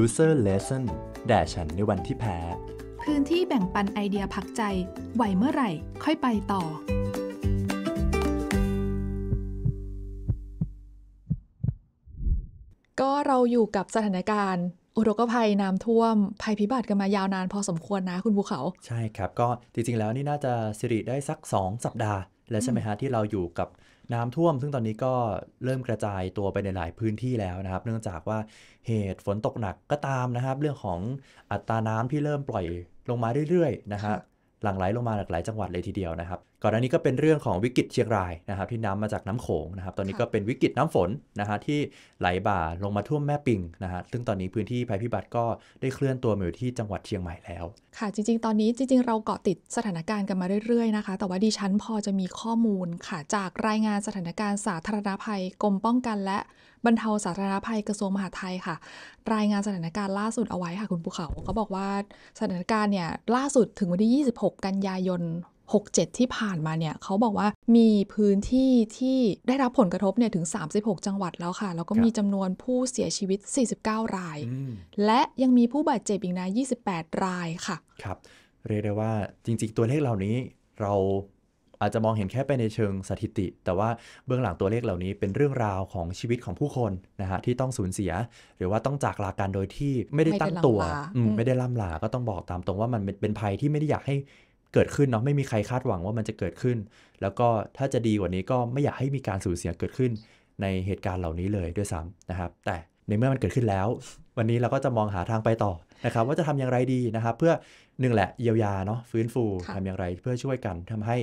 Loser Lesson แด่ฉันในวันที่แพ้ พื้นที่แบ่งปันไอเดียพักใจ ไหวเมื่อไหร่ ค่อยไปต่อ ก็เราอยู่กับสถานการณ์ อุทกภัยน้ำท่วม ภัยพิบัติกันมายาวนานพอสมควรนะคุณภูเขา ใช่ครับ ก็จริง ๆ แล้วนี่น่าจะสิริได้สัก 2 สัปดาห์แล้วใช่ไหมฮะที่เราอยู่กับน้ำท่วมซึ่งตอนนี้ก็เริ่มกระจายตัวไปในหลายพื้นที่แล้วนะครับ เนื่องจากว่าเหตุฝนตกหนักก็ตามนะครับ เรื่องของอัตราน้ำที่เริ่มปล่อยลงมาเรื่อยๆนะฮะหลั่งไหลลงมาหลากหลายจังหวัดเลยทีเดียวนะครับ่อนหน้านี้ก็เป็นเรื่องของวิกฤตเชียงรายนะครับ ที่น้ำมาจากน้ำโขงนะครับ ตอนนี้ก็เป็นวิกฤตน้ำฝน นะฮะที่ไหลบ่าลงมาท่วมแม่ปิงนะฮะซึ่งตอนนี้พื้นที่ภัยพิบัติก็ได้เคลื่อนตัวมาอยู่ที่จังหวัดเชียงใหม่แล้ว ค่ะ จริงๆตอนนี้จริงๆ เราเกาะติดสถานการณ์กันมาเรื่อยๆนะคะ แต่ว่าดิฉันพอจะมีข้อมูลค่ะจากรายงานสถานการณ์สาธารณภัยกรมป้องกัน และบรรเทาสาธารณภัยกระทรวงมหาดไทยค่ะ รายงานสถานการณ์ล่าสุดเอาไว้ค่ะคุณภูเขาเขาบอกว่าสถานการณ์เนี่ยล่าสุดถึงวันที่26 กันยายน67 ที่ผ่านมาเนี่ยเขาบอกว่ามีพื้นที่ที่ได้รับผลกระทบเนี่ยถึง 36 จังหวัดแล้วค่ะ แล้วก็มีจำนวนผู้เสียชีวิต 49 ราย และยังมีผู้บาดเจ็บอีกนะ28 รายค่ะครับ เรียกได้ว่าจริงๆตัวเลขเหล่านี้เราอาจจะมองเห็นแค่ไปในเชิงสถิติ แต่ว่าเบื้องหลังตัวเลขเหล่านี้เป็นเรื่องราวของชีวิตของผู้คนนะฮะที่ต้องสูญเสียหรือว่าต้องจากลากันโดยที่ไม่ได้ตั้งตัวไม่ได้ล่ำลา ก็ต้องบอกตามตรงว่ามันเป็นภัยที่ไม่ได้อยากใหเกิดขึ้นเนาะไม่มีใครคาดหวังว่ามันจะเกิดขึ้น แล้วก็ถ้าจะดีกว่านี้ก็ไม่อยากให้มีการสูญเสียเกิดขึ้น ในเหตุการณ์เหล่านี้เลยด้วยซ้ำนะครับ แต่ในเมื่อมันเกิดขึ้นแล้ว วันนี้เราก็จะมองหาทางไปต่อนะครับ ว่าจะทำอย่างไรดีนะครับ เพื่อหนึ่งแหละเยียวยาเนาะฟื้นฟูทำอย่างไร เพื่อช่วยกันทำให้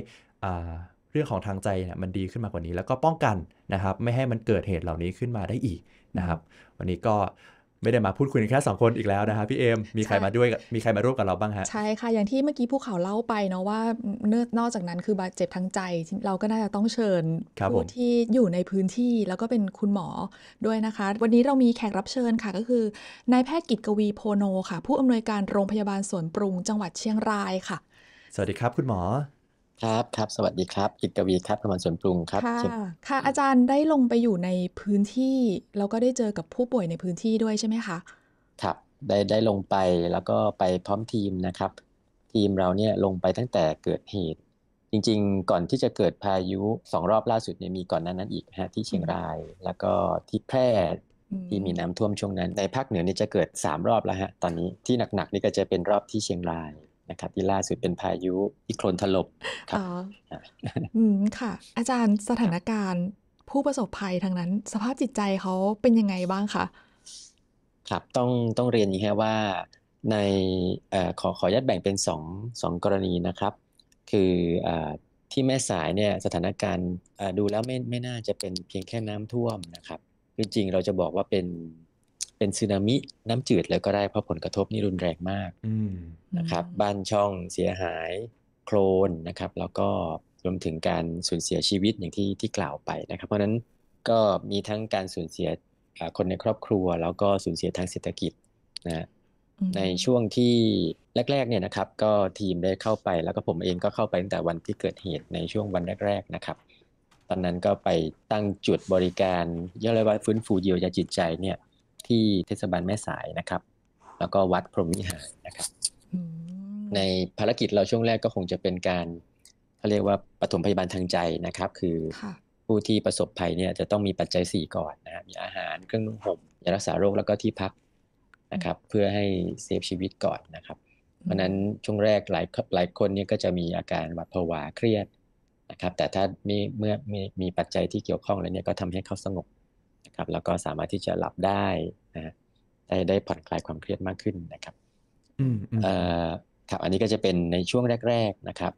อ่าเรื่องของทางใจเนี่ยมันดีขึ้นมากกว่านี้แล้วก็ป้องกันนะครับ ไม่ให้มันเกิดเหตุเหล่านี้ขึ้นมาได้อีกนะครับ วันนี้ก็ไม่ได้มาพูดคุยแค่2คนอีกแล้วนะคะพี่เอม มีใครมาด้วยมีใครมาร่วมกับเราบ้างฮะ ใช่ค่ะ อย่างที่เมื่อกี้ผู้ข่าวเล่าไปเนาะว่า นอกจากนั้นคือบาดเจ็บทางใจ เราก็น่าจะต้องเชิญผู้ที่อยู่ในพื้นที่แล้วก็เป็นคุณหมอด้วยนะคะ วันนี้เรามีแขกรับเชิญค่ะก็คือนายแพทย์กิตกวีโพโนค่ะ ผู้อำนวยการโรงพยาบาลสวนปรุงจังหวัดเชียงรายค่ะ สวัสดีครับ คุณหมอครับครับสวัสดีครับ กิตกวีครับพมนสวนปรุงครับค่ะค่ะอาจารย์ได้ลงไปอยู่ในพื้นที่แล้วก็ได้เจอกับผู้ป่วยในพื้นที่ด้วยใช่ไหมคะครับได้ได้ลงไปแล้วก็ไปพร้อมทีมนะครับ ทีมเราเนี่ยลงไปตั้งแต่เกิดเหตุ จริงๆ ก่อนที่จะเกิดพายุสองรอบล่าสุดเนี่ยมีก่อนนั้นนั้นอีกฮะที่เชียงรายแล้วก็ที่แพร่ที่มีน้ำท่วมช่วงนั้นในภาคเหนือนี่จะเกิด3รอบแล้วฮะตอนนี้ที่หนักๆนี่ก็จะเป็นรอบที่เชียงรายนะครับที่ล่าสุดเป็นพายุอีโคลนถล่มครับอืมค่ะ อาจารย์สถานการณ์ผู้ประสบภัยทางนั้น สภาพจิตใจเขาเป็นยังไงบ้างคะครับต้องต้องเรียนนี่าง้ว่าในอขอขอยัดแบ่งเป็นสองสองกรณีนะครับ คืออที่แม่สายเนี่ยสถานการณ์ดูแล้วไม่ไม่น่าจะเป็นเพียงแค่น้ำท่วมนะครับ จริง ๆ เราจะบอกว่าเป็นเป็นสึนามิน้ำจืดเลยก็ได้เพราะผลกระทบนี่รุนแรงมากนะครับ บ้านช่องเสียหายโครนนะครับ แล้วก็รวมถึงการสูญเสียชีวิตอย่างที่ที่กล่าวไปนะครับ เพราะนั้นก็มีทั้งการสูญเสีย คนในครอบครัวแล้วก็สูญเสียทางเศรษฐกิจนะในช่วงที่แรก ๆ เนี่ยนะครับ ก็ทีมได้เข้าไปแล้วก็ผมเองก็เข้าไปตั้งแต่วันที่เกิดเหตุในช่วงวันแรก ๆนะครับ ตอนนั้นก็ไปตั้งจุดบริการเรียกว่าฟื้นฟูเยียวยาจิตใจเนี่ยที่เทศบาลแม่สายนะครับ แล้วก็วัดพรหมวิหารนะครับ ในภารกิจเราช่วงแรกก็คงจะเป็นการเขาเรียกว่าปฐมพยาบาลทางใจนะครับ คือผู้ที่ประสบภัยเนี่ยจะต้องมีปัจจัย 4 ก่อนนะมีอาหารเครื่องนุ่งห่มยารักษาโรคแล้วก็ที่พักนะครับ เพื่อให้เซฟชีวิตก่อนนะครับ เพราะนั้นช่วงแรกหลายหลายคนเนี่ยก็จะมีอาการหวัดผวาเครียดนะครับ แต่ถ้ามีเมื่อมีมีปัจจัยที่เกี่ยวข้องแล้วเนี่ยก็ทำให้เขาสงบครับแล้วก็สามารถที่จะหลับได้นะได้ ได้ผ่อนคลายความเครียดมากขึ้นนะครับครับอันนี้ก็จะเป็นในช่วงแรกๆนะครับ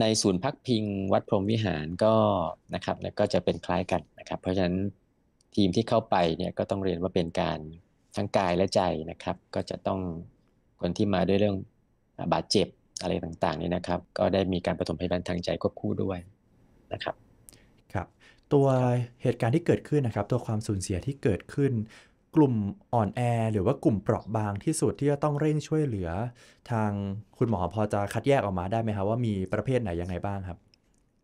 ในศูนย์พักพิงวัดพรหมวิหารก็นะครับก็จะเป็นคล้ายกันนะครับ เพราะฉะนั้นทีมที่เข้าไปเนี่ยก็ต้องเรียนว่าเป็นการทั้งกายและใจนะครับ ก็จะต้องคนที่มาด้วยเรื่องบาดเจ็บอะไรต่างๆนี่นะครับ ก็ได้มีการปฐมพยาบาลทางใจควบคู่ด้วยนะครับ ครับตัวเหตุการณ์ที่เกิดขึ้นนะครับ ตัวความสูญเสียที่เกิดขึ้น กลุ่มอ่อนแอหรือว่ากลุ่มเปราะบางที่สุดที่จะต้องเร่งช่วยเหลือ ทางคุณหมอพอจะคัดแยกออกมาได้ไหมครับ ว่ามีประเภทไหนยังไงบ้างครับ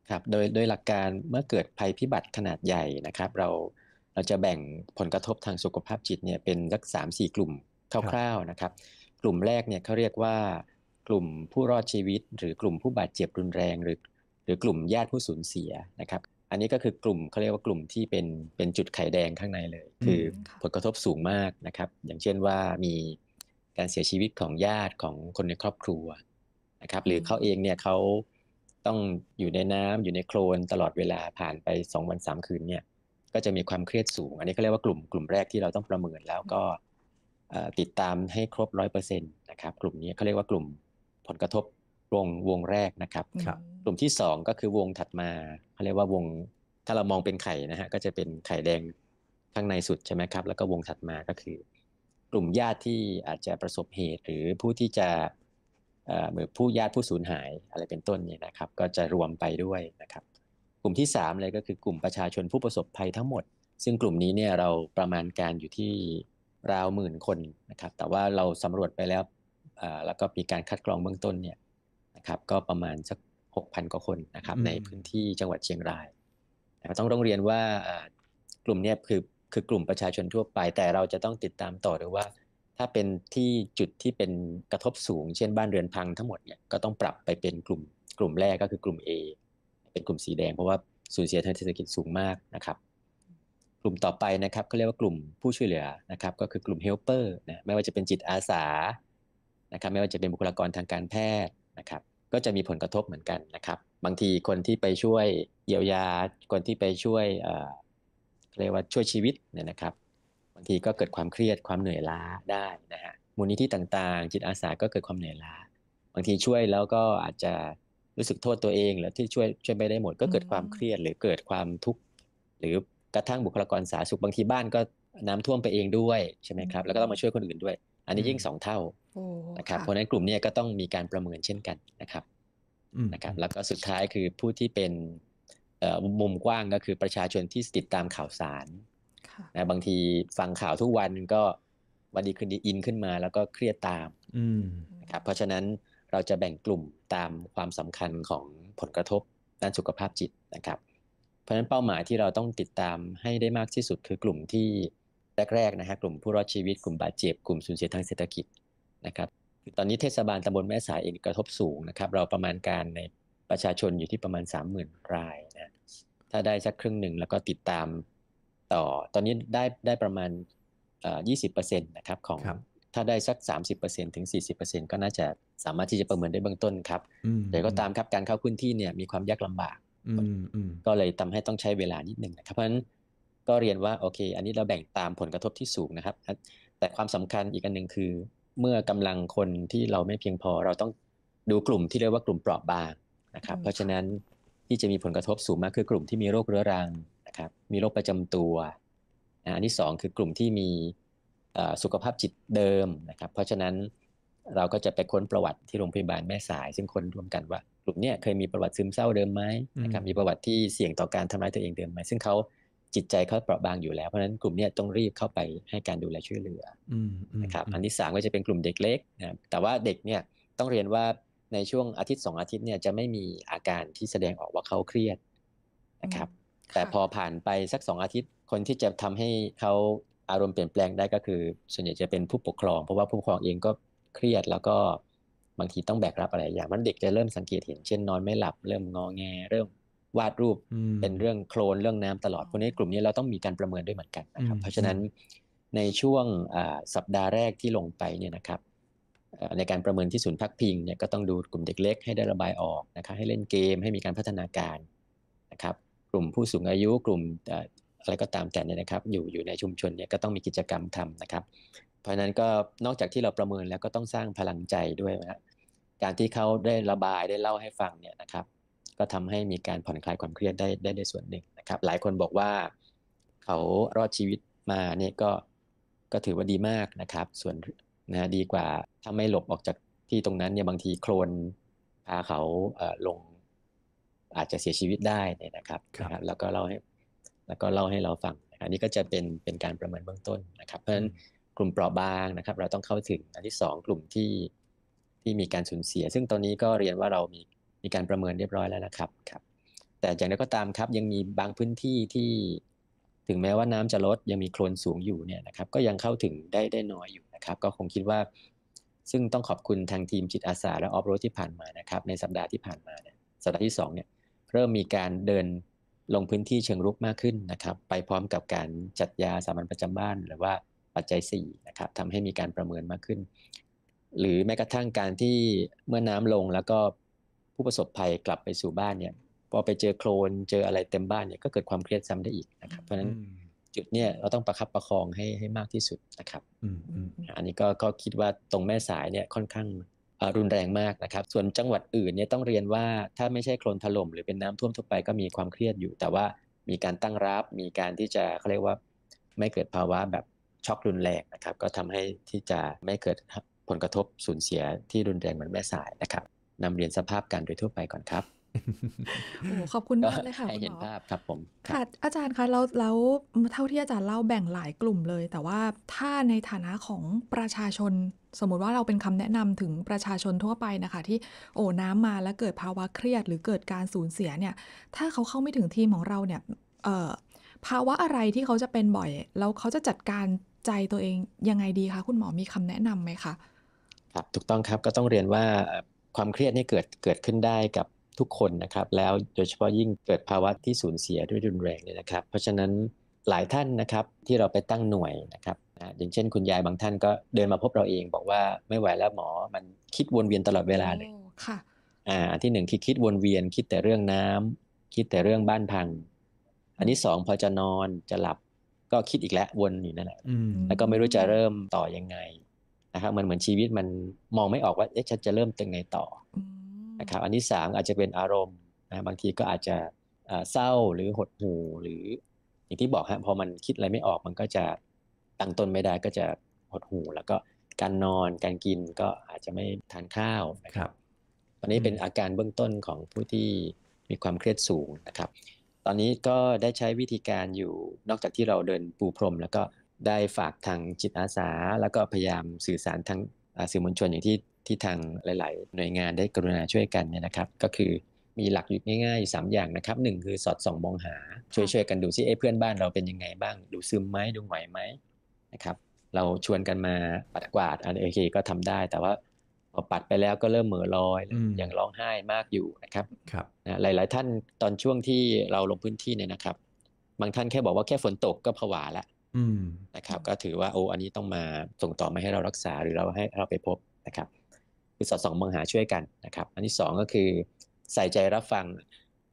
ครับโดยโดยหลักการเมื่อเกิดภัยพิบัติขนาดใหญ่นะครับ เราเราจะแบ่งผลกระทบทางสุขภาพจิตเนี่ยเป็นสักสามสี่กลุ่มคร่าวๆนะครับ กลุ่มแรกเนี่ยเขาเรียกว่ากลุ่มผู้รอดชีวิต หรือกลุ่มผู้บาดเจ็บรุนแรงหรือหรือกลุ่มญาติผู้สูญเสียนะครับอันนี้ก็คือกลุ่มเขาเรียกว่ากลุ่มที่เป็นเป็นจุดไข่แดงข้างในเลย คือผลกระทบสูงมากนะครับ อย่างเช่นว่ามีการเสียชีวิตของญาติของคนในครอบครัวนะครับหรือเขาเองเนี่ยเขาต้องอยู่ในน้ำอยู่ในโคลนตลอดเวลาผ่านไป2วัน3คืนเนี่ยก็จะมีความเครียดสูง อันนี้เขาเรียกว่ากลุ่มกลุ่มแรกที่เราต้องประเมินแล้วก็ติดตามให้ครบร้อยเปอร์เซ็นต์นะครับกลุ่มนี้เขาเรียกว่ากลุ่มผลกระทบวงวงแรกนะครับ กลุ่มที่2ก็คือวงถัดมาเขาเรียกว่าวงถ้าเรามองเป็นไข่นะฮะ ก็จะเป็นไข่แดงข้างในสุดใช่ไหมครับ แล้วก็วงถัดมาก็คือ กลุ่มญาติที่อาจจะประสบเหตุหรือผู้ที่จะเหมือนผู้ญาติผู้สูญหายอะไรเป็นต้นเนี่ยนะครับ ก็จะรวมไปด้วยนะครับ กลุ่มที่3เลยก็คือกลุ่มประชาชนผู้ประสบภัยทั้งหมด ซึ่งกลุ่มนี้เนี่ยเราประมาณการอยู่ที่ราวหมื่นคนนะครับ แต่ว่าเราสำรวจไปแล้วแล้วก็มีการคัดกรองเบื้องต้นเนี่ยครับก็ประมาณสัก6,000กว่าคนนะครับในพื้นที่จังหวัดเชียงรายต้องต้องเรียนว่ากลุ่มนี้คือคือกลุ่มประชาชนทั่วไป แต่เราจะต้องติดตามต่อด้วยว่า ถ้าเป็นที่จุดที่เป็นกระทบสูงเช่นบ้านเรือนพังทั้งหมดเนี่ยก็ต้องปรับไปเป็นกลุ่มกลุ่มแรกก็คือกลุ่ม A เป็นกลุ่มสีแดงเพราะว่าสูญเสียทางเศรษฐกิจสูงมากนะครับ กลุ่มต่อไปนะครับเขาเรียกว่ากลุ่มผู้ช่วยเหลือนะครับ ก็คือกลุ่มเฮลเปอร์นะไม่ว่าจะเป็นจิตอาสานะครับ ไม่ว่าจะเป็นบุคลากรทางการแพทย์นะครับก็จะมีผลกระทบเหมือนกันนะครับ บางทีคนที่ไปช่วยเยียวยา คนที่ไปช่วยเรียกว่าช่วยชีวิตเนี่ยนะครับ บางทีก็เกิดความเครียดความเหนื่อยล้าได้นะฮะมูลนิธิต่างๆ จิตอาสาก็เกิดความเหนื่อยล้า บางทีช่วยแล้วก็อาจจะรู้สึกโทษตัวเองหรือที่ช่วยช่วยไม่ได้หมดก็เกิดความเครียดหรือเกิดความทุกข์หรือกระทั่งบุคลากรสาธารณสุขบางทีบ้านก็น้ำท่วมไปเองด้วยใช่ไหมครับแล้วก็ต้องมาช่วยคนอื่นด้วย อันนี้ยิ่งสองเท่านะครับเพราะนั้นกลุ่มนี้ก็ต้องมีการประเมินเช่นกันนะครับนะครับ แล้วก็สุดท้ายคือผู้ที่เป็นมุมกว้างก็คือประชาชนที่ติดตามข่าวสารนะบางทีฟังข่าวทุกวันก็วันดีคืนดีอินขึ้นมาแล้วก็เครียดตามนะครับเพราะฉะนั้นเราจะแบ่งกลุ่มตามความสำคัญของผลกระทบด้านสุขภาพจิตนะครับ เพราะฉะนั้นเป้าหมายที่เราต้องติดตามให้ได้มากที่สุดคือกลุ่มที่แรกๆนะฮะกลุ่มผู้รอดชีวิตกลุ่มบาดเจ็บกลุ่มสูญเสียทางเศรษฐกิจนะครับตอนนี้เทศบาลตำบลแม่สายเองกระทบสูงนะครับ เราประมาณการในประชาชนอยู่ที่ประมาณ 30,000 รายนะ ถ้าได้สักครึ่งหนึ่งแล้วก็ติดตามต่อ ตอนนี้ได้ได้ประมาณยี่สิบเปอร์เซ็นต์นะครับ ของ ถ้าได้สัก30%ถึง40%ก็น่าจะสามารถที่จะประเมินได้เบื้องต้นครับ แต่ก็ตามครับการเข้าพื้นที่เนี่ย มีความยากลำบากก็เลยทำให้ต้องใช้เวลานิดหนึ่งนะครับ เพราะฉะนั้นก็เรียนว่าโอเค อันนี้เราแบ่งตามผลกระทบที่สูงนะครับ แต่ความสำคัญอีกอันหนึ่งคือเมื่อกำลังคนที่เราไม่เพียงพอเราต้องดูกลุ่มที่เรียกว่ากลุ่มเปราะบางนะครับเพราะฉะนั้นที่จะมีผลกระทบสูงมากคือกลุ่มที่มีโรคเรื้อรังนะครับมีโรคประจำตัวอันที่2คือกลุ่มที่มีสุขภาพจิตเดิมนะครับ เพราะฉะนั้นเราก็จะไปค้นประวัติที่โรงพยาบาลแม่สาย ซึ่งคนรวมกันว่ากลุ่มนี้เคยมีประวัติซึมเศร้าเดิมไหมนะครับมีประวัติที่เสี่ยงต่อการทำร้ายตัวเองเดิมไหมซึ่งเขาจิตใจเขาเปราะบางอยู่แล้ว เพราะฉะนั้นกลุ่มนี้ต้องรีบเข้าไปให้การดูแลช่วยเหลือนะครับอันที่สามก็จะเป็นกลุ่มเด็กเล็กนะแต่ว่าเด็กเนี่ยต้องเรียนว่าในช่วงอาทิตย์สองอาทิตย์เนี่ยจะไม่มีอาการที่แสดงออกว่าเขาเครียดนะครับแต่พอผ่านไปสักสองอาทิตย์คนที่จะทำให้เขาอารมณ์เปลี่ยนแปลงได้ก็คือ ส่วนใหญ่จะเป็นผู้ปกครองเพราะว่าผู้ปกครองเองก็เครียด แล้วก็บางทีต้องแบกรับอะไรอย่างมันเด็กจะเริ่มสังเกตเห็นเช่นนอนไม่หลับเริ่มงอแงเริ่มวาดรูปเป็นเรื่องโคลนเรื่องน้ำตลอดพวกนี้กลุ่มนี้เราต้องมีการประเมินด้วยเหมือนกัน นะครับ เพราะฉะนั้นในช่วงสัปดาห์แรกที่ลงไปเนี่ยนะครับในการประเมินที่ศูนย์พักพิงเนี่ยก็ต้องดูกลุ่มเด็กเล็กให้ได้ระบายออกนะครับให้เล่นเกมให้มีการพัฒนาการนะครับ กลุ่มผู้สูงอายุ กลุ่มอะไรก็ตามแต่เนี่ยนะครับอยู่อยู่ในชุมชนเนี่ยก็ต้องมีกิจกรรมทำนะครับ เพราะฉะนั้นก็นอกจากที่เราประเมินแล้วก็ต้องสร้างพลังใจด้วยนะการที่เขาได้ระบายได้เล่าให้ฟังเนี่ยนะครับก็ทำให้มีการผ่อนคลายความเครียดได้ได้ในส่วนหนึ่งนะครับ หลายคนบอกว่าเขารอดชีวิตมาเนี่ยก็ก็ถือว่าดีมากนะครับ ส่วนนะดีกว่าถ้าไม่หลบออกจากที่ตรงนั้นเนี่ยบางทีโคลนพาเขาเลงอาจจะเสียชีวิตได้เนี่ยนะครับรบแล้วก็เล่าให้แล้วก็เล่าให้เราฟัง อันนี้ก็จะเป็นเป็นการประเมินเบื้องต้นนะครับ เพราะฉะนั้นกลุ่มเปราะบางนะครับ เราต้องเข้าถึง อันที่ 2 กลุ่มที่ที่มีการสูญเสีย ซึ่งตอนนี้ก็เรียนว่าเรามีมีการประเมินเรียบร้อยแล้วนะครับครับแต่อย่างไรก็ตามครับ ยังมีบางพื้นที่ที่ถึงแม้ว่าน้ำจะลดยังมีโคลนสูงอยู่เนี่ยนะครับก็ยังเข้าถึงได้ได้น้อยอยู่นะครับ ก็คงคิดว่า ซึ่งต้องขอบคุณทางทีมจิตอาสา และออฟโรดที่ผ่านมานะครับ ในสัปดาห์ที่ผ่านมาเนี่ยสัปดาห์ที่2เนี่ยเริ่มมีการเดินลงพื้นที่เชิงรุกมากขึ้นนะครับ ไปพร้อมกับการจัดยาสามัญประจำบ้านหรือว่าปัจจัย 4 นะครับทำให้มีการประเมินมากขึ้น หรือแม้กระทั่งการที่เมื่อน้ำลงแล้วก็ผู้ประสบภัยกลับไปสู่บ้านเนี่ยพอไปเจอโคลนเจออะไรเต็มบ้านเนี่ยก็เกิดความเครียดซ้ำได้อีกนะครับ เพราะฉะนั้นจุดเนี่ยเราต้องประคับประคองให้ให้มากที่สุดนะครับอันนี้ก็ก็คิดว่าตรงแม่สายเนี่ยค่อนข้างรุนแรงมากนะครับส่วนจังหวัดอื่นเนี่ยต้องเรียนว่าถ้าไม่ใช่โคลนถล่มหรือเป็นน้ำท่วมทั่วไปก็มีความเครียดอยู่แต่ว่ามีการตั้งรับมีการที่จะเขาเรียกว่า ไม่เกิดภาวะแบบช็อกรุนแรงนะครับก็ทำให้ที่จะไม่เกิดผลกระทบสูญเสียที่รุนแรงเหมือนแม่สายนะครับนำเรียนสภาพกันโดยทั่วไปก่อนครับ โอ้ขอบคุณมากเลยค่ะให้เห็นภาพครับผม ค่ะอาจารย์คะแล้วแล้วเท่าที่อาจารย์เล่าแบ่งหลายกลุ่มเลย แต่ว่าถ้าในฐานะของประชาชน สมมติว่าเราเป็นคำแนะนำถึงประชาชนทั่วไปนะคะ ที่โอ้น้ำมาแล้วเกิดภาวะเครียดหรือเกิดการสูญเสียเนี่ย ถ้าเขาเข้าไม่ถึงทีมของเราเนี่ยภาวะอะไรที่เขาจะเป็นบ่อย แล้วเขาจะจัดการใจตัวเองยังไงดีคะคุณหมอมีคำแนะนํำไหมคะ ครับถูกต้องครับก็ต้องเรียนว่าความเครียดนี่เกิดเกิดขึ้นได้กับทุกคนนะครับ แล้วโดยเฉพาะยิ่งเกิดภาวะที่สูญเสียด้วยรุนแรงเนี่ยนะครับ เพราะฉะนั้นหลายท่านนะครับ ที่เราไปตั้งหน่วยนะครับนะอย่างเช่นคุณยายบางท่านก็เดินมาพบเราเองบอกว่าไม่ไหวแล้วหมอ มันคิดวนเวียนตลอดเวลาเลยค่ะ อ่าที่หนึ่งคิดคิดวนเวียนคิดแต่เรื่องน้ำ คิดแต่เรื่องบ้านพัง อันที่สองพอจะนอนจะหลับก็คิดอีกแล้ววนอยู่นั่นแหละแล้วก็ไม่รู้จะเริ่มต่อยังไงนะครับมันเหมือนชีวิตมันมองไม่ออกว่าเอ๊ะฉันจะเริ่มตังไงต่อนะครับอันที่สามอาจจะเป็นอารมณ์นะบางทีก็อาจจะเศร้าหรือหดหู่หรืออย่างที่บอกฮะพอมันคิดอะไรไม่ออกมันก็จะตั้งต้นไม่ได้ก็จะหดหู่ แล้วก็การนอนการกินก็อาจจะไม่ทานข้าวนะครับ ตอนนี้เป็นอาการเบื้องต้นของผู้ที่มีความเครียดสูงนะครับ ตอนนี้ก็ได้ใช้วิธีการอยู่นอกจากที่เราเดินปูพรมแล้วก็ได้ฝากทางจิตอาสา แล้วก็พยายามสื่อสารทางสื่อมวลชนอย่างที่ที่ทางหลาย ๆ หน่วยงานได้กรุณาช่วยกันเนี่ยนะครับ ก็คือมีหลักอยู่ง่าย ๆอยู่อย่างนะครับหนึ่งคือสอดส่องมองหาช่วย ๆ กันดูซิเอ้เพื่อนบ้านเราเป็นยังไงบ้าง ดูซึมไหมดูไหวไหมนะครับเราชวนกันมาปัดกวาดอันโอเคก็ทำได้ แต่ว่าพอปัดไปแล้วก็เริ่มเหม่อลอยอย่างร้องไห้มากอยู่นะครับครับนะหลายๆ ท่านตอนช่วงที่เราลงพื้นที่เนี่ยนะครับบางท่านแค่บอกว่าแค่ฝนตกก็ผวาละนะครับก็ถือว่าโอ้อันนี้ต้องมาส่งต่อมาให้เรารักษาหรือเราให้เราไปพบนะครับคือสอดส่องมองหาช่วยกันนะครับ อันที่2ก็คือใส่ใจรับฟัง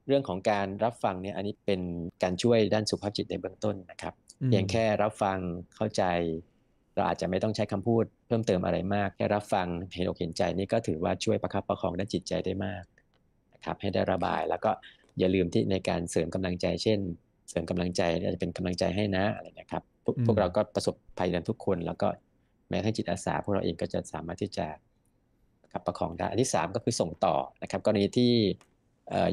เรื่องของการรับฟังเนี่ยอันนี้เป็นการช่วยด้านสุขภาพจิตในเบื้องต้นนะครับเพียงแค่รับฟังเข้าใจ เราอาจจะไม่ต้องใช้คำพูด เพิ่มเติมอะไรมากแค่รับฟังเห็นอกเห็นใจนี่ก็ถือว่าช่วยประคับประคองด้านจิตใจได้มากนะครับ ให้ได้ระบายแล้วก็อย่าลืมที่ในการเสริมกำลังใจ เช่น เสริมกำลังใจจะเป็นกำลังใจให้นะอะไรนะครับพวกเราก็ ประสบ ภัยกันทุกคน แล้วก็ แม้ทั้งจิตอาสา พวกเราเอง ก็จะ สามารถ ที่จะขับ ประคอง ได้ อันที่ 3 ก็คือ ส่ง ต่อ นะครับ กรณีที่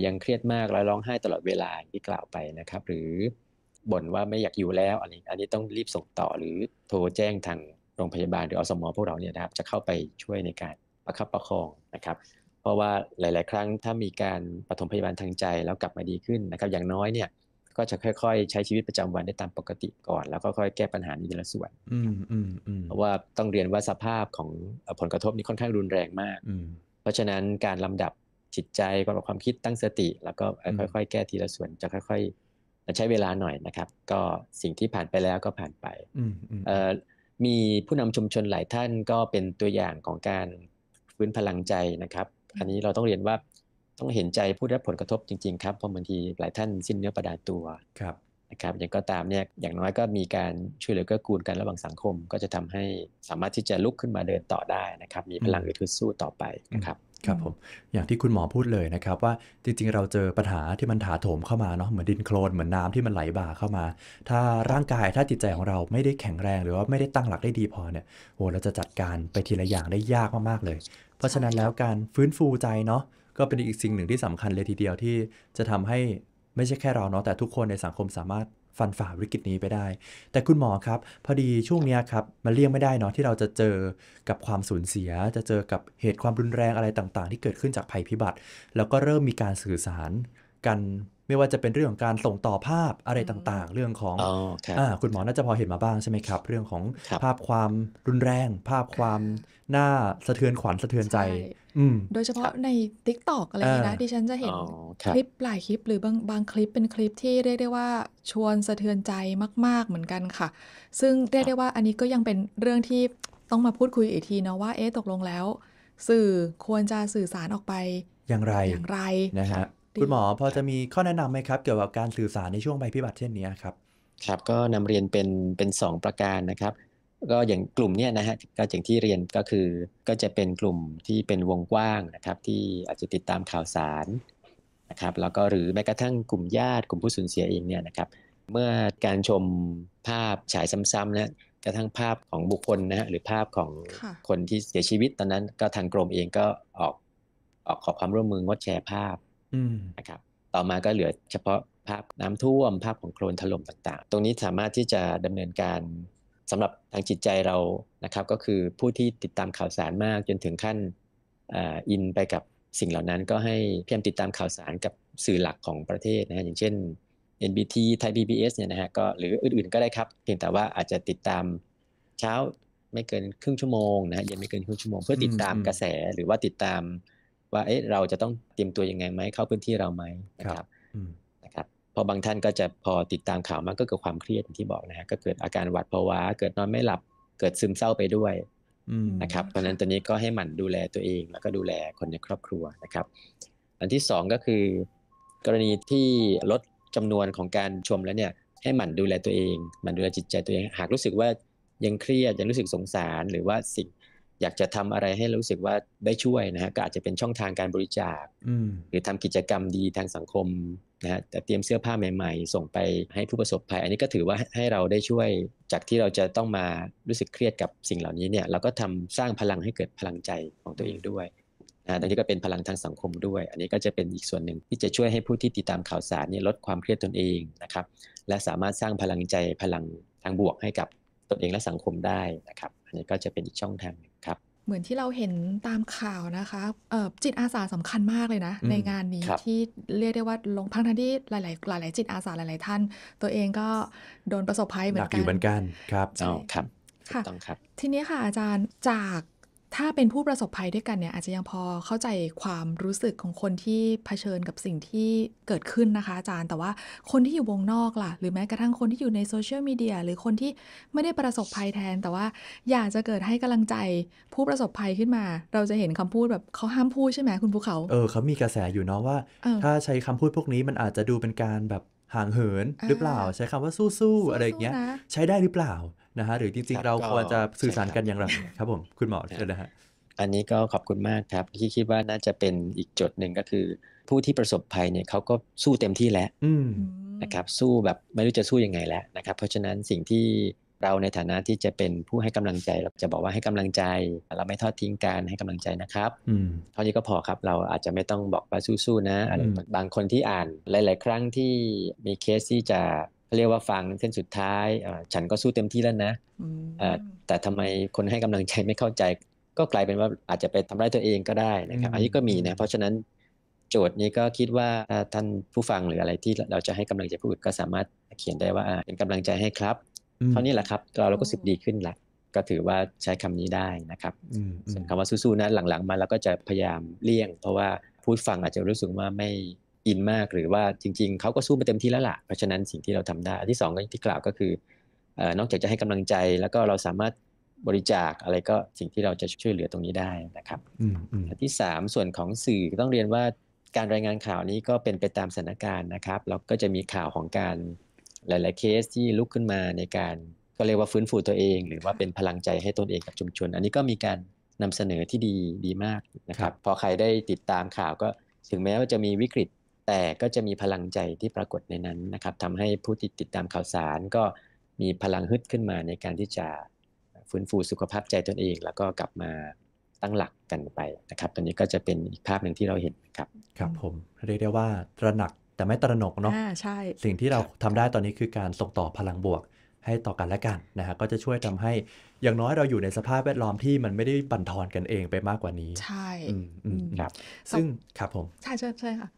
ยัง เครียด มากแล้วร้อง ไห้ ตลอด เวลาที่กล่าวไป นะครับ หรือ บ่น ว่า ไม่อยาก อยู่ แล้ว อันนี้ อันนี้ ต้อง รีบ ส่ง ต่อ หรือ โทร แจ้ง ทาง โรงพยาบาล หรือ อสมอพวกเรา เนี่ย นะครับ จะ เข้าไป ช่วย ใน การ ประคับ ประคอง นะครับ เพราะว่า หลาย ๆ ครั้ง ถ้า มีการ ปฐมพยาบาล ทางใจ แล้ว กลับ มา ดีขึ้น นะครับ อย่างน้อยเนี่ยก็จะค่อยๆใช้ชีวิตประจำวันได้ตามปกติก่อนแล้วก็ค่อยแก้ปัญหาในแต่ละส่วนเพราะว่าต้องเรียนว่าสภาพของผลกระทบนี้ค่อนข้างรุนแรงมากเพราะฉะนั้นการลำดับจิตใจประกบความคิดตั้งสติ แล้วก็ค่อย ๆ แก้ทีละส่วน จะค่อย ๆ ใช้เวลาหน่อยนะครับ ก็สิ่งที่ผ่านไปแล้วก็ผ่านไป มีผู้นำชุมชนหลายท่านก็เป็นตัวอย่างของการฟื้นพลังใจนะครับ อันนี้เราต้องเรียนว่าต้องเห็นใจผู้ได้รับผลกระทบจริงๆครับ เพราะบางทีหลายท่านสิ้นเนื้อประดาตัว ครับนะครับอย่างก็ตามเนี่ย อย่างน้อยก็มีการช่วยเหลือเกื้อกูลกันระหว่างสังคม ก็จะทำให้สามารถที่จะลุกขึ้นมาเดินต่อได้นะครับ มีพลังอึดสู้ต่อไปนะครับ ครับผม อย่างที่คุณหมอพูดเลยนะครับ ว่าจริงๆเราเจอปัญหาที่มันถาโถมเข้ามาเนาะ เหมือนดินโคลน เหมือนน้าที่มันไหลบ่าเข้ามา ถ้าร่างกาย ถ้าจิตใจของเราไม่ได้แข็งแรงหรือว่าไม่ได้ตั้งหลักได้ดีพอเนี่ย โอ้เราจะจัดการไปทีละอย่างได้ยากมากๆเลย เพราะฉะนั้นแล้วการฟื้นฟูใจเนาะก็เป็นอีกสิ่งหนึ่งที่สำคัญเลยทีเดียวที่จะทำให้ไม่ใช่แค่เราเนาะแต่ทุกคนในสังคมสามารถฟันฝ่าวิกฤตนี้ไปได้ แต่คุณหมอครับ พอดีช่วงนี้ครับ มันเลี่ยงไม่ได้เนาะที่เราจะเจอกับความสูญเสียจะเจอกับเหตุความรุนแรงอะไรต่าง ๆ ที่เกิดขึ้นจากภัยพิบัติ แล้วก็เริ่มมีการสื่อสารกันไม่ว่าจะเป็นเรื่องของการส่งต่อภาพอะไรต่างๆ เรื่องของอคุณหมอน่าจะพอเห็นมาบ้างใช่ไหมครับ เรื่องของภาพความรุนแรง ภาพความน่าสะเทือนขวัญสะเทือนใจโดยเฉพาะใน t ิ k t o k อะไรนี้นะดิฉันจะเห็นคลิปหลายคลิปหรือบางบางคลิปเป็นคลิปที่เรียกได้ว่าชวนสะเทือนใจมากๆเหมือนกันค่ะ ซึ่งเรียกได้ว่าอันนี้ก็ยังเป็นเรื่องที่ต้องมาพูดคุยอีกทีเนาะว่า เอ๊ะตกลงแล้ว สื่อควรจะสื่อสารออกไป อย่างไรอย่างไรนะฮะคุณหมอพอจะมีข้อแนะนำไหมครับเกี่ยวกับการสื่อสารในช่วงภัยพิบัติเช่นนี้ครับครับ ก็นำเรียนเป็นเป็นสองประการนะครับ ก็อย่างกลุ่มเนี้ยนะฮะก็อย่างที่เรียนก็คือก็จะเป็นกลุ่มที่เป็นวงกว้างนะครับที่อาจจะติดตามข่าวสารนะครับแล้วก็หรือแม้กระทั่งกลุ่มญาติกลุ่มผู้สูญเสียเองเนี่ยนะครับเมื่อการชมภาพฉายซ้ำๆนะกระทั่งภาพของบุคคลนะฮะหรือภาพของคนที่เสียชีวิต ตอนนั้น ก็ทางกรมเองก็ออกออกขอความร่วมมืองดแชร์ภาพนะครับต่อมาก็เหลือเฉพาะภาพน้ำท่วม ภาพของโคลนถล่มต่างๆ ตรงนี้สามารถที่จะดำเนินการสำหรับทางจิตใจเรานะครับ ก็คือผู้ที่ติดตามข่าวสารมากจนถึงขั้นอินไปกับสิ่งเหล่านั้นก็ให้เพียมติดตามข่าวสารกับสื่อหลักของประเทศนะฮะอย่างเช่น NBT ไทย PBS เนี่ยนะฮะก็หรืออื่นๆก็ได้ครับเพียงแต่ว่าอาจจะติดตามเช้าไม่เกินครึ่งชั่วโมงนะเย็นไม่เกินครึ่งชั่วโมงเพื่อติดตามกระแสหรือว่าติดตามว่าเอ๊ะเราจะต้องเตรียมตัวยังไงไหมเข้าพื้นที่เราไหมนะครับนะครับพอบางท่านก็จะพอติดตามข่าวมันก็เกิดความเครียดที่บอกนะฮะก็เกิดอาการหวัดภาวะ เกิดนอนไม่หลับ เกิดซึมเศร้าไปด้วยนะครับเพราะนั้นตอนนี้ก็ให้หมั่นดูแลตัวเอง แล้วก็ดูแลคนในครอบครัวนะครับ อันที่สองก็คือ กรณีที่ลดจำนวนของการชมแล้วเนี่ยให้หมั่นดูแลตัวเองหมั่นดูแลจิตใจตัวเองหากรู้สึกว่ายังเครียดยังรู้สึกสงสารหรือว่าสิ่งอยากจะทำอะไรให้รู้สึกว่าได้ช่วยนะฮะก็อาจจะเป็นช่องทางการบริจาคหรือทำกิจกรรมดีทางสังคมนะฮะแต่เตรียมเสื้อผ้าใหม่ๆ ส่งไปให้ผู้ประสบภัย อันนี้ก็ถือว่าให้เราได้ช่วยจากที่เราจะต้องมารู้สึกเครียดกับสิ่งเหล่านี้เนี่ยเราก็ทำสร้างพลังให้เกิดพลังใจของตัวเองด้วยนะอันนี้ก็เป็นพลังทางสังคมด้วย อันนี้ก็จะเป็นอีกส่วนหนึ่งที่จะช่วยให้ผู้ที่ติดตามข่าวสารเนี่ยลดความเครียดตนเองนะครับ และสามารถสร้างพลังใจพลังทางบวก ให้กับตนเองและสังคมได้นะครับ อันนี้ก็จะเป็นอีกช่องทางเหมือนที่เราเห็นตามข่าวนะคะจิตอาสาสำคัญมากเลยนะ ในงานนี้ที่เรียกได้ว่าลงพังทันที่หลายๆหลาย ๆ จิตอาสาหลาย ๆ ท่าน ตัวเองก็โดนประสบภัยเหมือนกันหนักอยู่เหมือนกันครับอ๋อครับต้องครับ ทีนี้ค่ะอาจารย์จากถ้าเป็นผู้ประสบภัยด้วยกันเนี่ยอาจจะยังพอเข้าใจความรู้สึกของคนที่เผชิญกับสิ่งที่เกิดขึ้นนะคะ อาจารย์ แต่ว่าคนที่อยู่วงนอกล่ะหรือแม้กระทั่งคนที่อยู่ในโซเชียลมีเดียหรือคนที่ไม่ได้ประสบภัยแทนแต่ว่าอยากจะเกิดให้กำลังใจผู้ประสบภัยขึ้นมา เราจะเห็นคำพูดแบบเขาห้ามพูดใช่ไหมคุณภูเขาเออเขามีกระแสอยู่เนาะว่า ถ้าใช้คำพูดพวกนี้มันอาจจะดูเป็นการแบบห่างเหินหรือเปล่า ใช้คำว่าสู้ๆอะไรอย่างเงี้ย ใช้ได้หรือเปล่านะฮะหรือจริงๆ เราควรจะสื่อสารกันอย่างไรครับผม คุณหมอเชิญนะฮะอันนี้ก็ขอบคุณมากครับ ที่คิดว่าน่าจะเป็นอีกจุดหนึ่งก็คือ ผู้ที่ประสบภัยเนี่ยเขาก็สู้เต็มที่แล้วนะครับ สู้แบบไม่รู้จะสู้ยังไงแล้วนะครับเพราะฉะนั้นสิ่งที่เราในฐานะที่จะเป็นผู้ให้กำลังใจเราจะบอกว่าให้กำลังใจ เราไม่ทอดทิ้งการให้กำลังใจนะครับเท่านี้ก็พอครับเราอาจจะไม่ต้องบอกว่าสู้ๆนะ บางคนที่อ่านหลาย ๆ ครั้งที่มีเคสที่จะเรียกว่าฟังเส้นสุดท้าย ฉันก็สู้เต็มที่แล้วนะแต่ทำไมคนให้กำลังใจไม่เข้าใจก็กลายเป็นว่าอาจจะไปทำร้ายตัวเองก็ได้นะครับ อันนี้ก็มีนะ เพราะฉะนั้น โจทย์นี้ก็คิดว่าท่านผู้ฟังหรืออะไรที่เราจะให้กำลังใจผู้อื่นก็สามารถเขียนได้ว่าเป็นกำลังใจให้ครับเท่านี้แหละครับ เราเราก็สึกดีขึ้นละก็ถือว่าใช้คำนี้ได้นะครับคำคำว่าสู้ๆนะหลังๆมาเราก็จะพยายามเลี่ยงเพราะว่าผู้ฟังอาจจะรู้สึกว่าไม่อินมาก หรือว่าจริงๆเขาก็สู้มาเต็มที่แล้วล่ะเพราะฉะนั้นสิ่งที่เราทำได้ที่สองที่กล่าวก็คือนอกจากจะให้กำลังใจแล้วก็เราสามารถบริจาคอะไรก็สิ่งที่เราจะช่วยเหลือตรงนี้ได้นะครับที่3ส่วนของสื่อต้องเรียนว่าการรายงานข่าวนี้ก็เป็นไปตามสถานการณ์นะครับแล้วก็จะมีข่าวของการหลายๆเคสที่ลุกขึ้นมาในการก็เรียกว่าฟื้นฟูตัวเอง หรือว่าเป็นพลังใจให้ตนเองกับชุมชน อันนี้ก็มีการนำเสนอที่ดีดีมากนะครับพอใครได้ติดตามข่าวก็ถึงแม้ว่าจะมีวิกฤตแต่ก็จะมีพลังใจที่ปรากฏในนั้นนะครับทำให้ผู้ติดติดตามข่าวสารก็มีพลังฮึดขึ้นมาในการที่จะฟื้นฟูสุขภาพใจตนเอง แล้วก็กลับมาตั้งหลักกันไปนะครับตอนนี้ก็จะเป็นอีกภาพหนึ่งที่เราเห็นครับครับผม เรียกได้ว่าตระหนักแต่ไม่ตระหนกเนาะใช่สิ่งที่เราทำได้ตอนนี้คือการส่งต่อพลังบวกให้ต่อกันและกันนะฮะ ก็จะช่วยทำให้ อย่างน้อยเราอยู่ในสภาพแวดล้อมที่มันไม่ได้บั่นทอนกันเองไปมากกว่านี้ ใช่ครับ ซึ่ง ครับผมใช่ใช่ใช่ค่ะ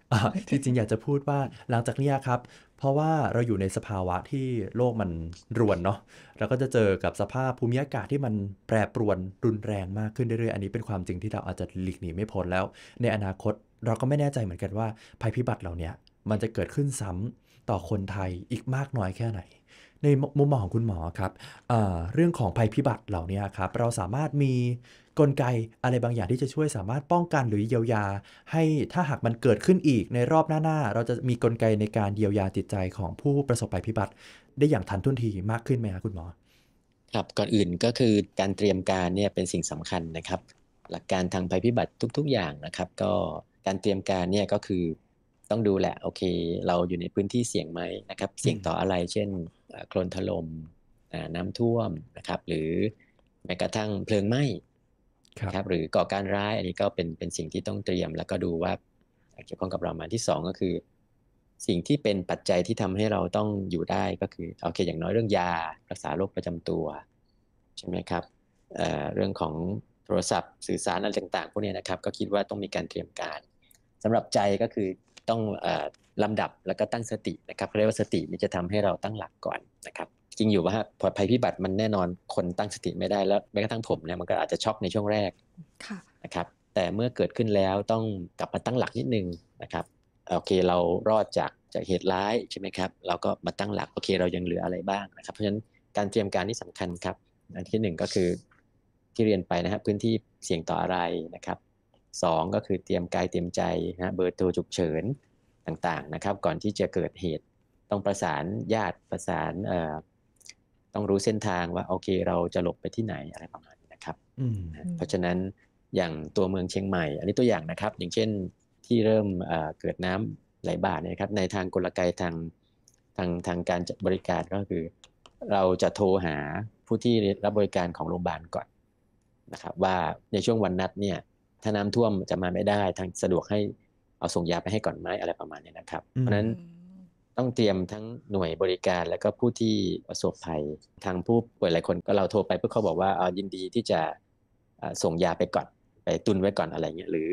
ที่จริงอยากจะพูดว่าหลังจากนี้ครับ เพราะว่าเราอยู่ในสภาวะที่โลกมันรวนเนาะ เราก็จะเจอกับสภาพภูมิอากาศที่มันแปรปรวนรุนแรงมากขึ้นเรื่อยๆอันนี้เป็นความจริงที่เราอาจจะหลีกหนีไม่พ้นแล้ว ในอนาคตเราก็ไม่แน่ใจเหมือนกันว่าภัยพิบัติเหล่านี้มันจะเกิดขึ้นซ้ำต่อคนไทยอีกมากน้อยแค่ไหน ในมุมมองของคุณหมอครับเเรื่องของภัยพิบัติเหล่านี้ครับ เราสามารถมีกลไกอะไรบางอย่างที่จะช่วยสามารถป้องกันหรือเยียวยาให้ถ้าหากมันเกิดขึ้นอีกในรอบหน้าๆเราจะมีกลไกในการเยียวยาจิตใจของผู้ประสบภัยพิบัติได้อย่างทันท่วงทีมากขึ้นไหมครับคุณหมอ ครับก่อนอื่นก็คือการเตรียมการเนี่ยเป็นสิ่งสำคัญนะครับ หลักการทางภัยพิบัติทุกๆ อย่างนะครับ ก็การเตรียมการเนี่ยก็คือต้องดูแหละโอเคเราอยู่ในพื้นที่เสี่ยงไหมนะครับเสี่ยงต่ออะไรเช่นโคลนถลม่มน้ำท่วมนะครับหรือแม้กระทั่งเพลิงไหม้ครับ หรือก่อการร้ายอันนี้ก็เป็นเป็นสิ่งที่ต้องเตรียมแล้วก็ดูว่าเกี่ยวข้องกับเรามาที่สองก็คือ สิ่งที่เป็นปัจจัยที่ทำให้เราต้องอยู่ได้ก็คือโอเค อย่างน้อยเรื่องยารักษาโรคประจำตัวใช่ไหมครับเเรื่องของโทรศัพท์ สื่อสารอะไรต่าง ๆ พวกนี้นะครับก็คิดว่าต้องมีการเตรียมการ สำหรับใจก็คือต้องลำดับแล้วก็ตั้งสตินะครับเรียกว่าสตินี่จะทำให้เราตั้งหลักก่อนนะครับจริงอยู่ว่าพอภัยพิบัติมันแน่นอนคนตั้งสติไม่ได้แล้วแม้กระทั่งผมเนี่ยมันก็อาจจะช็อกในช่วงแรกนะครับ แต่เมื่อเกิดขึ้นแล้วต้องกลับมาตั้งหลักนิดนึงนะครับโอเค เรารอดจากจากเหตุร้ายใช่ไหมครับเราก็มาตั้งหลักโอเคเรายังเหลืออะไรบ้างนะครับ เพราะฉะนั้นการเตรียมการที่สำคัญครับ อันที่หนึ่งก็คือที่เรียนไปนะครับพื้นที่เสี่ยงต่ออะไรนะครับสองก็คือเตรียมกายเตรียมใจนะเบอร์โทรฉุกเฉินต่างๆนะครับ ก่อนที่จะเกิดเหตุต้องประสานญาติประสานต้องรู้เส้นทางว่าโอเค เราจะหลบไปที่ไหนอะไรประมาณนี้นะครับเพราะฉะนั้นอย่างตัวเมืองเชียงใหม่ อันนี้ตัวอย่างนะครับ อย่างเช่นที่เริ่มเกิดน้ำไหลบ่าเนี่ยครับ ในทางกลไกทางทางทางการบริการก็คือ เราจะโทรหาผู้ที่รับบริการของโรงพยาบาลก่อนนะครับ ว่าในช่วงวันนัดเนี่ยถ้าน้ำท่วมจะมาไม่ได้ทางสะดวกให้เอาส่งยาไปให้ก่อนไหมอะไรประมาณนี้นะครับ เพราะฉะนั้นต้องเตรียมทั้งหน่วยบริการแล้วก็ผู้ที่ประสบภัยทางผู้ป่วยหลายคนก็เราโทรไปเพื่อเขาบอกว่าเอายินดีที่จะส่งยาไปก่อนไปตุนไว้ก่อนอะไรเงี้ยหรือ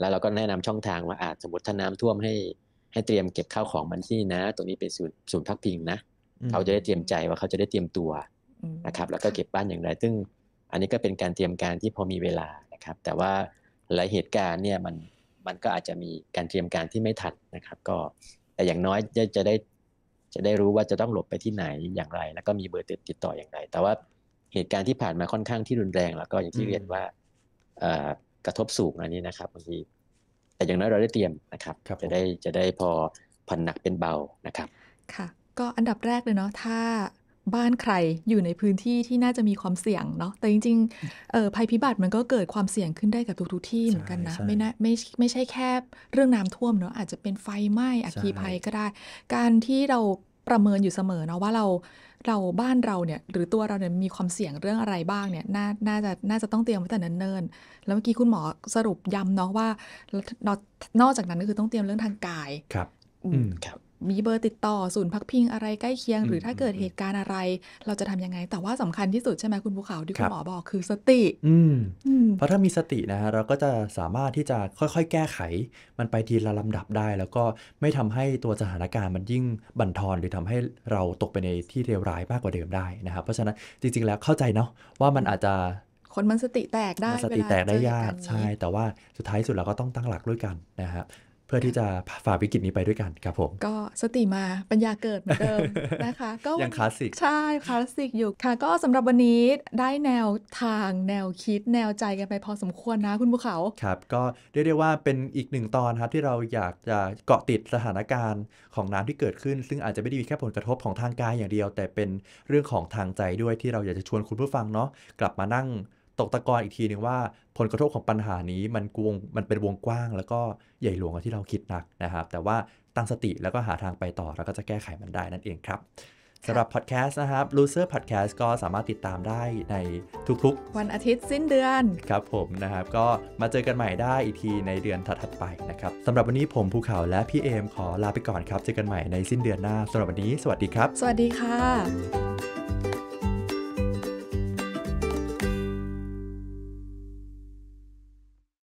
แล้วเราก็แนะนำช่องทางว่าอาจสมมติถ้าน้ำท่วมให้ให้เตรียม เก็บข้าวของมันที่นะ ตรงนี้เป็นศูนย์ศูนย์พักพิงนะเขาจะได้เตรียมใจว่าเขาจะได้เตรียมตัวนะครับ แล้วก็เก็บบ้านอย่างไร ซึ่งอันนี้ก็เป็นการเตรียมการที่พอมีเวลานะครับ แต่ว่าหลายเหตุการณ์เนี่ยมันมันก็อาจจะมีการเตรียมการที่ไม่ทันนะครับ ก็แต่อย่างน้อยจะจะได้จะได้รู้ว่าจะต้องหลบไปที่ไหนอย่างไร แล้วก็มีเบอร์ติดติดต่ออย่างไร แต่ว่าเหตุการณ์ที่ผ่านมาค่อนข้างที่รุนแรง แล้วก็อย่างที่เรียนว่ากระทบสูงอันนี้นะครับบางทีแต่อย่างน้อยเราได้เตรียมนะครับรบจะได้จะได้พอผ่อนหนักเป็นเบานะครับ ค่ะ ก็อันดับแรกเลยเนาะถ้าบ้านใครอยู่ในพื้นที่ที่น่าจะมีความเสี่ยงเนาะแต่จริงๆภัยพิบัติมันก็เกิดความเสี่ยงขึ้นได้กับทุก ๆ ที่เหมือนกันนะ ไม่น่ไม่ไม่ใช่แค่เรื่องน้ำท่วมเนาะอาจจะเป็นไฟไหม้อัคคีภัยก็ได้ การที่เราประเมินอยู่เสมอเนาะว่าเราเราบ้านเราเนี่ย หรือตัวเราเนี่ยมีความเสี่ยงเรื่องอะไรบ้างเนี่ยน่า น่าจะน่าจะต้องเตรียมไว้แต่เนิ่นๆแล้วเมื่อกี้คุณหมอสรุปย้ำเนาะว่า นอกจากนั้นก็คือต้องเตรียมเรื่องทางกายครับมีเบอร์ติดต่อ ศูนย์พักพิงอะไรใกล้เคียงหรือถ้าเกิดเหตุการณ์อะไร เราจะทํำยังไง แต่ว่าสำคัญที่สุดใช่ไหมคุณภูเขาที่คุณหมอบอกคือสติ อืเพราะถ้ามีสตินะฮะเราก็จะสามารถที่จะค่อย ๆ แก้ไข มันไปทีละลำดับได้ แล้วก็ไม่ทำให้ตัวสถานการณ์มันยิ่งบั่นทอนหรือทำให้เราตกไปในที่เลวร้ายมากกว่าเดิมได้นะครับเพราะฉะนั้นจริงๆ แล้วเข้าใจเนาะว่ามันอาจจะคนมันสติแตกได้สติแตกได้ยากใช่แต่ว่าสุดท้ายสุดเราก็ต้องตั้งหลักด้วยกันนะครับเพื่อที่จะฝ่าวิกฤตนี้ไปด้วยกันครับผม ก็สติมาปัญญาเกิดเหมือนเดิมนะคะก็ยังคลาสสิก ใช่ คลาสสิกอยู่ค่ะ ก็สำหรับวันนี้ได้แนวทางแนวคิด แนวใจกันไปพอสมควรนะคุณภูเขาครับ ก็เรียกได้ว่าเป็นอีกหนึ่งตอนครับที่เราอยากจะเกาะติดสถานการณ์ของน้ำที่เกิดขึ้น ซึ่งอาจจะไม่ได้มีแค่ผลกระทบของทางกายอย่างเดียว แต่เป็นเรื่องของทางใจด้วยที่เราอยากจะชวนคุณผู้ฟังเนาะกลับมานั่งตกตะกอนอีกทีหนึ่งว่า ผลกระทบของปัญหานี้มันกวงมันเป็นวงกว้าง แล้วก็ใหญ่หลวงกว่าที่เราคิดนักนะครับ แต่ว่าตั้งสติแล้วก็หาทางไปต่อ แล้วก็จะแก้ไขมันได้นั่นเองครับสำหรับพอดแคสต์นะครับ Loser Podcast ก็สามารถติดตามได้ในทุกๆ วันอาทิตย์สิ้นเดือนครับ ผมนะครับก็มาเจอกันใหม่ได้อีกทีในเดือนถัดๆไปนะครับสำหรับวันนี้ผมภูเขาและพี่เอมขอลาไปก่อนครับเจอกันใหม่ในสิ้นเดือนหน้าสำหรับวันนี้สวัสดีครับสวัสดีค่ะ